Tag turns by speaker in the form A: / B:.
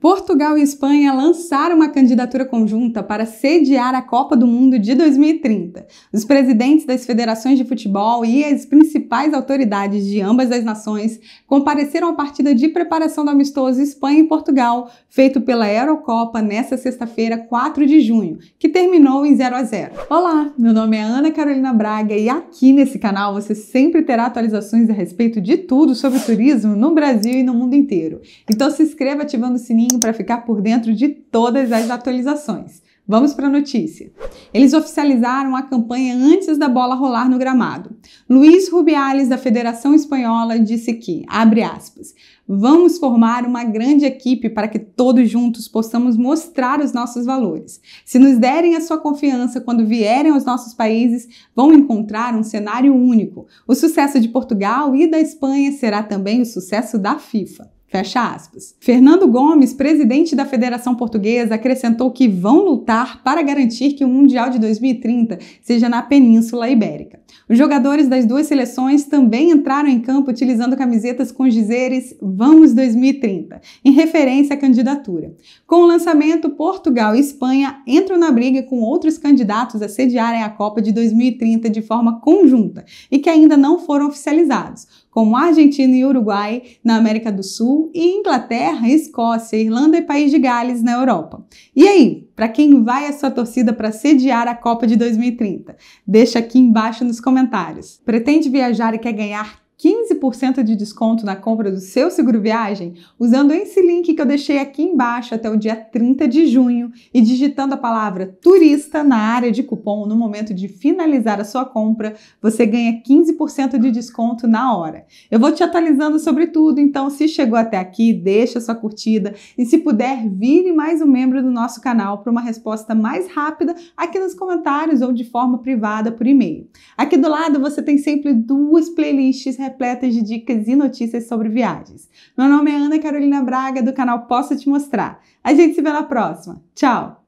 A: Portugal e Espanha lançaram uma candidatura conjunta para sediar a Copa do Mundo de 2030. Os presidentes das federações de futebol e as principais autoridades de ambas as nações compareceram à partida de preparação do amistoso Espanha e Portugal, feito pela Eurocopa nesta sexta-feira, 4 de junho, que terminou em 0 a 0. Olá, meu nome é Ana Carolina Braga e aqui nesse canal você sempre terá atualizações a respeito de tudo sobre turismo no Brasil e no mundo inteiro. Então se inscreva ativando o sininho sininho para ficar por dentro de todas as atualizações. Vamos para a notícia. Eles oficializaram a campanha antes da bola rolar no gramado. Luiz Rubiales, da Federação Espanhola, disse que, abre aspas, vamos formar uma grande equipe para que todos juntos possamos mostrar os nossos valores. Se nos derem a sua confiança quando vierem aos nossos países, vão encontrar um cenário único. O sucesso de Portugal e da Espanha será também o sucesso da FIFA. Fecha aspas. Fernando Gomes, presidente da Federação Portuguesa, acrescentou que vão lutar para garantir que o Mundial de 2030 seja na Península Ibérica. Os jogadores das duas seleções também entraram em campo utilizando camisetas com dizeres Vamos 2030, em referência à candidatura. Com o lançamento, Portugal e Espanha entram na briga com outros candidatos a sediarem a Copa de 2030 de forma conjunta e que ainda não foram oficializados, como Argentina e Uruguai na América do Sul e Inglaterra, Escócia, Irlanda e País de Gales na Europa. E aí, para quem vai a sua torcida para sediar a Copa de 2030? Deixa aqui embaixo nos comentários. Pretende viajar e quer ganhar 15% de desconto na compra do seu seguro viagem usando esse link que eu deixei aqui embaixo até o dia 30 de junho e digitando a palavra turista na área de cupom no momento de finalizar a sua compra, você ganha 15% de desconto na hora. Eu vou te atualizando sobre tudo, então se chegou até aqui, deixa sua curtida e se puder, vire mais um membro do nosso canal para uma resposta mais rápida aqui nos comentários ou de forma privada por e-mail. Aqui do lado você tem sempre duas playlists repletas de dicas e notícias sobre viagens. Meu nome é Ana Carolina Braga, do canal Posso Te Mostrar. A gente se vê na próxima. Tchau!